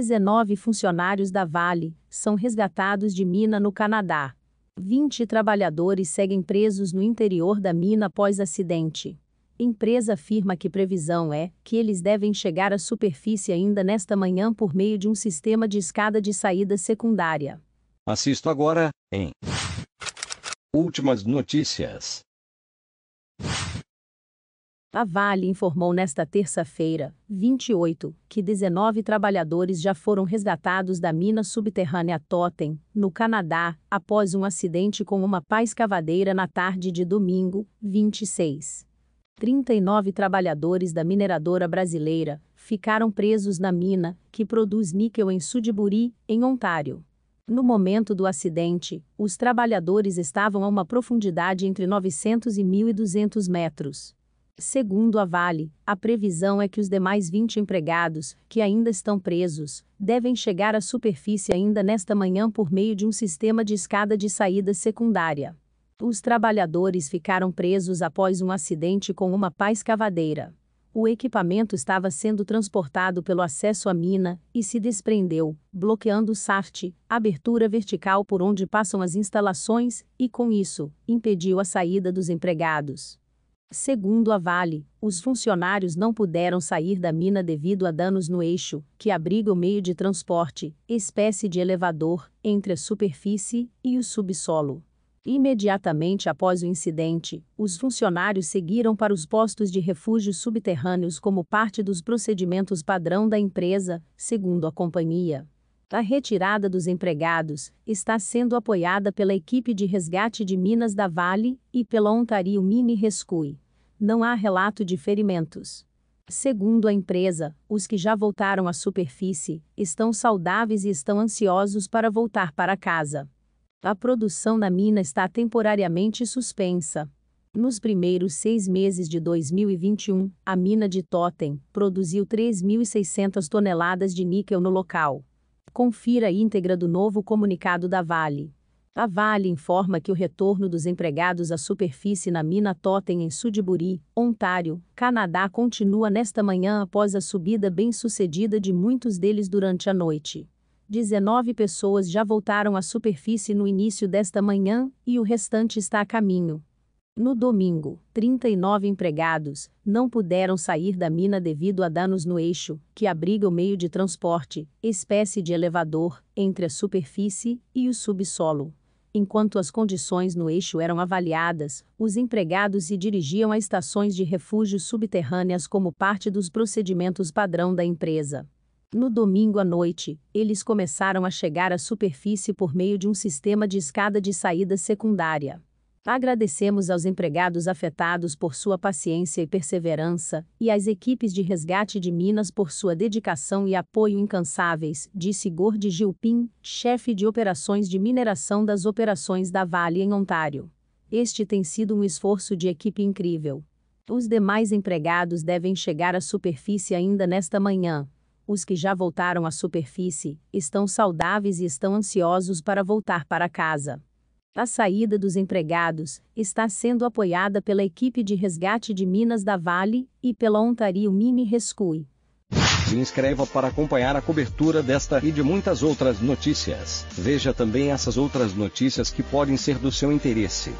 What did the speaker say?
19 funcionários da Vale são resgatados de mina no Canadá. 20 trabalhadores seguem presos no interior da mina após acidente. Empresa afirma que previsão é que eles devem chegar à superfície ainda nesta manhã por meio de um sistema de escada de saída secundária. Assisto agora em Últimas notícias. A Vale informou nesta terça-feira, 28, que 19 trabalhadores já foram resgatados da mina subterrânea Totem, no Canadá, após um acidente com uma pá escavadeira na tarde de domingo, 26. 39 trabalhadores da mineradora brasileira ficaram presos na mina, que produz níquel em Sudbury, em Ontário. No momento do acidente, os trabalhadores estavam a uma profundidade entre 900 e 1.200 metros. Segundo a Vale, a previsão é que os demais 20 empregados, que ainda estão presos, devem chegar à superfície ainda nesta manhã por meio de um sistema de escada de saída secundária. Os trabalhadores ficaram presos após um acidente com uma pá escavadeira. O equipamento estava sendo transportado pelo acesso à mina e se desprendeu, bloqueando o SAFT, abertura vertical por onde passam as instalações, e com isso, impediu a saída dos empregados. Segundo a Vale, os funcionários não puderam sair da mina devido a danos no eixo, que abriga o meio de transporte, espécie de elevador, entre a superfície e o subsolo. Imediatamente após o incidente, os funcionários seguiram para os postos de refúgio subterrâneos como parte dos procedimentos padrão da empresa, segundo a companhia. A retirada dos empregados está sendo apoiada pela equipe de resgate de Minas da Vale e pela Ontario Mini Rescue. Não há relato de ferimentos. Segundo a empresa, os que já voltaram à superfície estão saudáveis e estão ansiosos para voltar para casa. A produção na mina está temporariamente suspensa. Nos primeiros seis meses de 2021, a mina de Totem produziu 3.600 toneladas de níquel no local. Confira a íntegra do novo comunicado da Vale. A Vale informa que o retorno dos empregados à superfície na mina Totem em Sudbury, Ontário, Canadá continua nesta manhã após a subida bem-sucedida de muitos deles durante a noite. 19 pessoas já voltaram à superfície no início desta manhã e o restante está a caminho. No domingo, 39 empregados não puderam sair da mina devido a danos no eixo, que abriga o meio de transporte, espécie de elevador, entre a superfície e o subsolo. Enquanto as condições no eixo eram avaliadas, os empregados se dirigiam a estações de refúgio subterrâneas como parte dos procedimentos padrão da empresa. No domingo à noite, eles começaram a chegar à superfície por meio de um sistema de escada de saída secundária. Agradecemos aos empregados afetados por sua paciência e perseverança, e às equipes de resgate de Minas por sua dedicação e apoio incansáveis, disse Gordy Gilpin, chefe de operações de mineração das operações da Vale em Ontário. Este tem sido um esforço de equipe incrível. Os demais empregados devem chegar à superfície ainda nesta manhã. Os que já voltaram à superfície estão saudáveis e estão ansiosos para voltar para casa. A saída dos empregados está sendo apoiada pela equipe de resgate de Minas da Vale e pela Ontario Mini Rescue. Se inscreva para acompanhar a cobertura desta e de muitas outras notícias. Veja também essas outras notícias que podem ser do seu interesse.